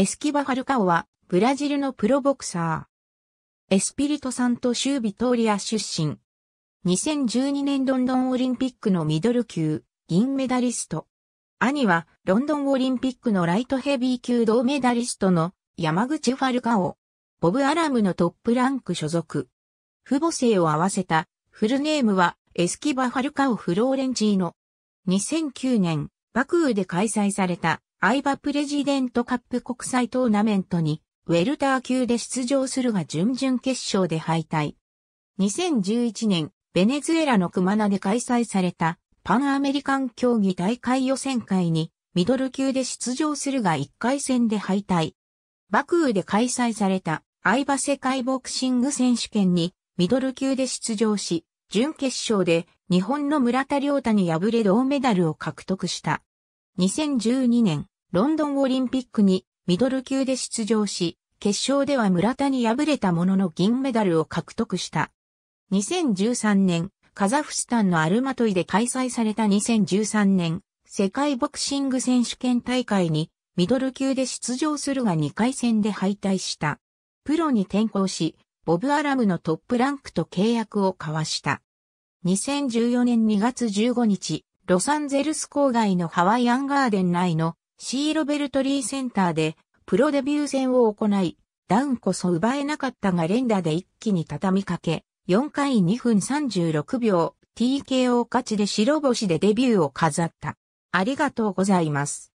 エスキバ・ファルカオは、ブラジルのプロボクサー。エスピリトサントービトーリア出身。2012年ロンドンオリンピックのミドル級、銀メダリスト。兄は、ロンドンオリンピックのライトヘビー級銅メダリストの山口ファルカオ。ボブ・アラムのトップランク所属。父母姓を合わせた、フルネームは、エスキバ・ファルカオ・フローレンチーノ。2009年、バクーで開催されたアイバプレジデントカップ国際トーナメントに、ウェルター級で出場するが準々決勝で敗退。2011年、ベネズエラのクマナで開催されたパンアメリカン競技大会予選会にミドル級で出場するが1回戦で敗退。バクーで開催されたアイバ世界ボクシング選手権にミドル級で出場し、準決勝で日本の村田良太に敗れ銅メダルを獲得した。2012年、ロンドンオリンピックにミドル級で出場し、決勝では村田に敗れたものの銀メダルを獲得した。2013年、カザフスタンのアルマトイで開催された2013年、世界ボクシング選手権大会にミドル級で出場するが2回戦で敗退した。プロに転向し、ボブ・アラムのトップランクと契約を交わした。2014年2月15日、ロサンゼルス郊外のハワイアンガーデン内のシーロベルトリーセンターでプロデビュー戦を行い、ダウンこそ奪えなかったが連打で一気に畳みかけ、4回2分36秒 TKO 勝ちで白星でデビューを飾った。ありがとうございます。